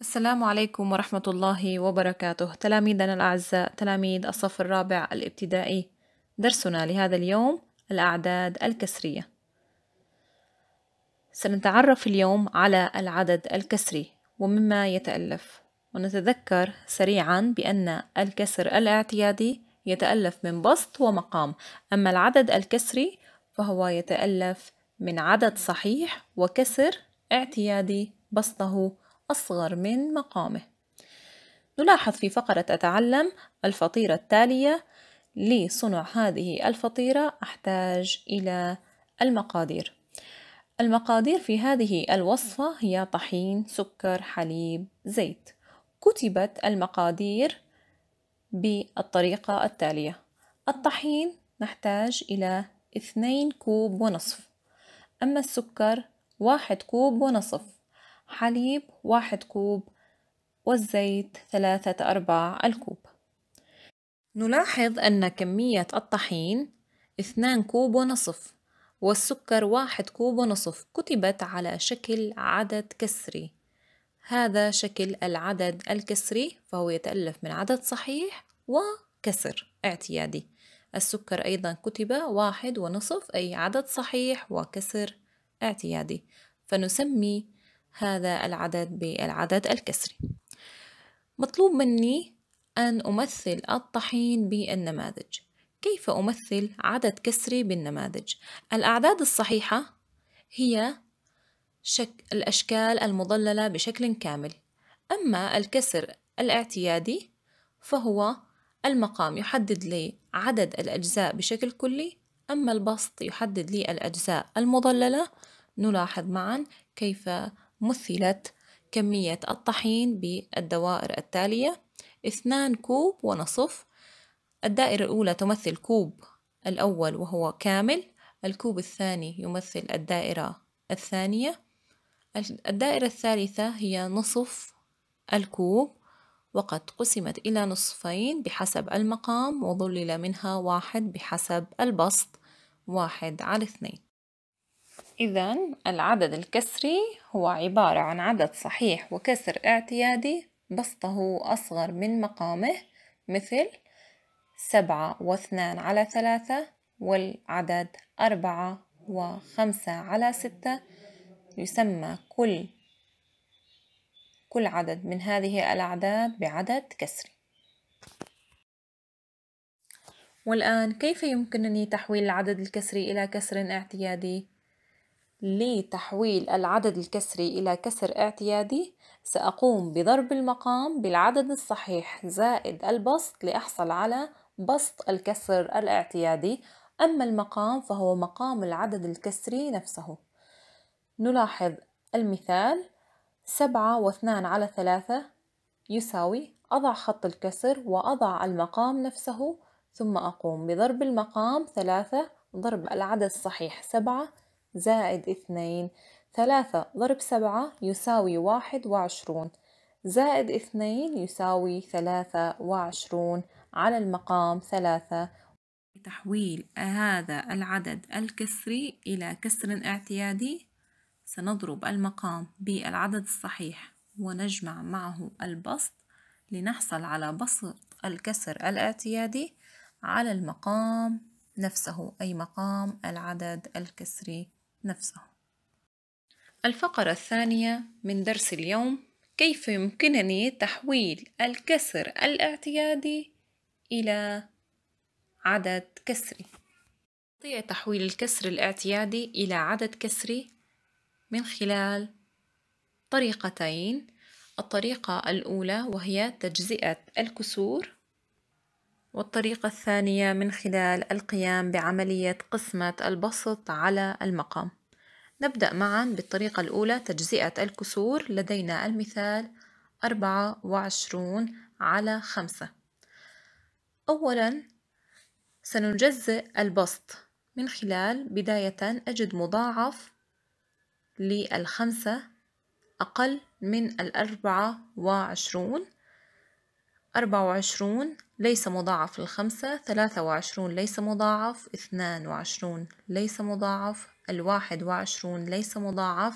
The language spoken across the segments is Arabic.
السلام عليكم ورحمة الله وبركاته تلاميذنا الأعزاء تلاميذ الصف الرابع الابتدائي درسنا لهذا اليوم الأعداد الكسرية سنتعرف اليوم على العدد الكسري ومما يتألف ونتذكر سريعا بأن الكسر الاعتيادي يتألف من بسط ومقام أما العدد الكسري فهو يتألف من عدد صحيح وكسر اعتيادي بسطه أصغر من مقامه نلاحظ في فقرة أتعلم الفطيرة التالية لصنع هذه الفطيرة أحتاج إلى المقادير المقادير في هذه الوصفة هي طحين، سكر، حليب، زيت كتبت المقادير بالطريقة التالية الطحين نحتاج إلى اثنين كوب ونصف أما السكر واحد كوب ونصف حليب واحد كوب والزيت ثلاثة أرباع الكوب نلاحظ أن كمية الطحين اثنان كوب ونصف والسكر واحد كوب ونصف كتبت على شكل عدد كسري هذا شكل العدد الكسري فهو يتألف من عدد صحيح وكسر اعتيادي السكر أيضا كتب واحد ونصف أي عدد صحيح وكسر اعتيادي فنسمي هذا العدد بالعدد الكسري مطلوب مني أن أمثل الطحين بالنماذج كيف أمثل عدد كسري بالنماذج؟ الأعداد الصحيحة هي شك الأشكال المضللة بشكل كامل أما الكسر الاعتيادي فهو المقام يحدد لي عدد الأجزاء بشكل كلي أما البسط يحدد لي الأجزاء المضللة نلاحظ معا كيف مثلت كمية الطحين بالدوائر التالية اثنان كوب ونصف الدائرة الأولى تمثل كوب الأول وهو كامل الكوب الثاني يمثل الدائرة الثانية الدائرة الثالثة هي نصف الكوب وقد قسمت إلى نصفين بحسب المقام وظلل منها واحد بحسب البسط واحد على اثنين إذا العدد الكسري هو عبارة عن عدد صحيح وكسر اعتيادي بسطه أصغر من مقامه مثل سبعة واثنان على ثلاثة والعدد أربعة وخمسة على ستة يسمى كل كل عدد من هذه الأعداد بعدد كسري والآن كيف يمكنني تحويل العدد الكسري إلى كسر اعتيادي؟ لتحويل العدد الكسري إلى كسر اعتيادي سأقوم بضرب المقام بالعدد الصحيح زائد البسط لأحصل على بسط الكسر الاعتيادي أما المقام فهو مقام العدد الكسري نفسه نلاحظ المثال سبعة واثنان على ثلاثة يساوي أضع خط الكسر وأضع المقام نفسه ثم أقوم بضرب المقام ثلاثة ضرب العدد الصحيح سبعة زائد اثنين ثلاثة ضرب سبعة يساوي واحد وعشرون زائد اثنين يساوي ثلاثة وعشرون على المقام ثلاثة تحويل هذا العدد الكسري إلى كسر اعتيادي سنضرب المقام بالعدد الصحيح ونجمع معه البسط لنحصل على بسط الكسر الاعتيادي على المقام نفسه أي مقام العدد الكسري نفسه الفقرة الثانية من درس اليوم كيف يمكنني تحويل الكسر الاعتيادي إلى عدد كسري أستطيع تحويل الكسر الاعتيادي إلى عدد كسري من خلال طريقتين الطريقة الأولى وهي تجزئة الكسور والطريقة الثانية من خلال القيام بعملية قسمة البسط على المقام نبدأ معا بالطريقة الأولى تجزئة الكسور لدينا المثال 24 على 5 أولا سنجزئ البسط من خلال بداية أجد مضاعف للخمسة أقل من الأربعة وعشرون أربعة وعشرون ليس مضاعف للخمسة ثلاثة وعشرون ليس مضاعف اثنان وعشرون ليس مضاعف الواحد وعشرون ليس مضاعف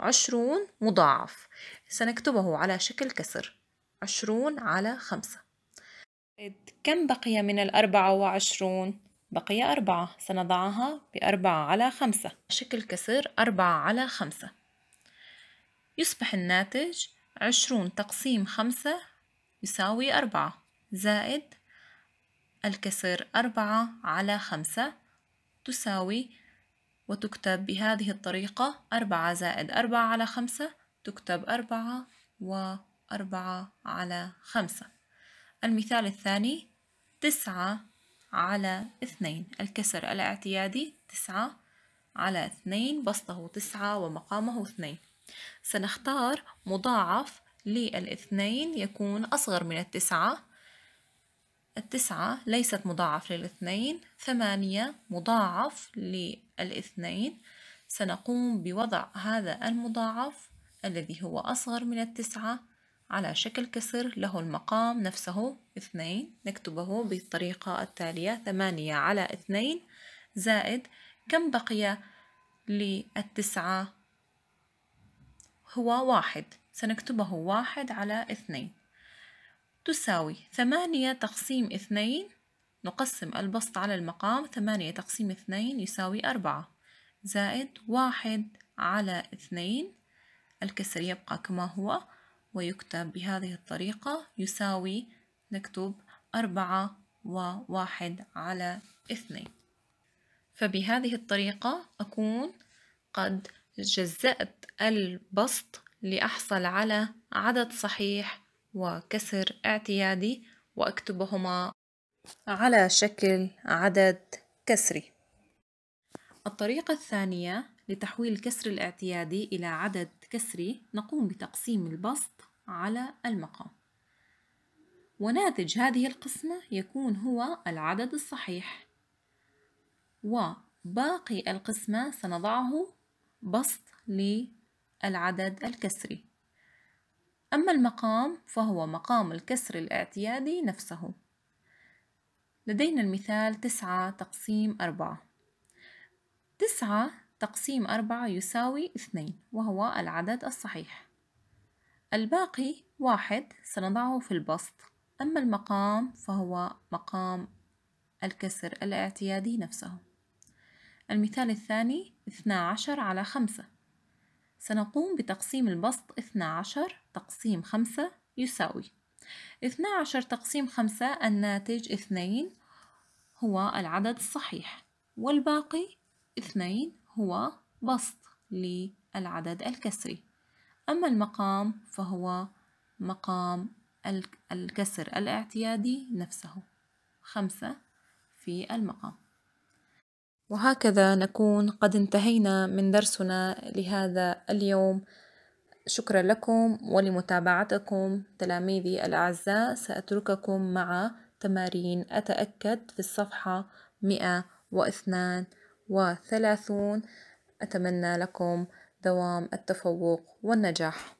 عشرون مضاعف سنكتبه على شكل كسر عشرون على خمسة كم بقي من الأربعة وعشرون؟ بقي أربعة سنضعها بأربعة على خمسة شكل كسر أربعة على خمسة يصبح الناتج عشرون تقسيم خمسة يساوي أربعة زائد الكسر أربعة على خمسة تساوي وتكتب بهذه الطريقة أربعة زائد أربعة على خمسة تكتب أربعة وأربعة على خمسة المثال الثاني تسعة على اثنين الكسر الاعتيادي تسعة على اثنين بسطه تسعة ومقامه اثنين سنختار مضاعف للاثنين يكون أصغر من التسعة التسعة ليست مضاعف للاثنين ثمانية مضاعف للاثنين سنقوم بوضع هذا المضاعف الذي هو أصغر من التسعة على شكل كسر له المقام نفسه اثنين نكتبه بالطريقة التالية ثمانية على اثنين زائد كم بقي للتسعة هو واحد سنكتبه واحد على اثنين تساوي ثمانية تقسيم اثنين نقسم البسط على المقام ثمانية تقسيم اثنين يساوي أربعة زائد واحد على اثنين الكسر يبقى كما هو ويكتب بهذه الطريقة يساوي نكتب أربعة وواحد على اثنين فبهذه الطريقة أكون قد جزأت البسط لأحصل على عدد صحيح وكسر اعتيادي وأكتبهما على شكل عدد كسري الطريقة الثانية لتحويل كسر الاعتيادي إلى عدد كسري نقوم بتقسيم البسط على المقام وناتج هذه القسمة يكون هو العدد الصحيح وباقي القسمة سنضعه بسط العدد الكسري أما المقام فهو مقام الكسر الاعتيادي نفسه لدينا المثال تسعة تقسيم أربعة تسعة تقسيم أربعة يساوي اثنين وهو العدد الصحيح الباقي واحد سنضعه في البسط أما المقام فهو مقام الكسر الاعتيادي نفسه المثال الثاني اثنا عشر على خمسة سنقوم بتقسيم البسط 12 تقسيم 5 يساوي 12 تقسيم 5 الناتج 2 هو العدد الصحيح والباقي 2 هو بسط للعدد الكسري أما المقام فهو مقام الكسر الاعتيادي نفسه 5 في المقام وهكذا نكون قد انتهينا من درسنا لهذا اليوم شكرا لكم ولمتابعتكم تلاميذي الأعزاء سأترككم مع تمارين أتأكد في الصفحة 132 أتمنى لكم دوام التفوق والنجاح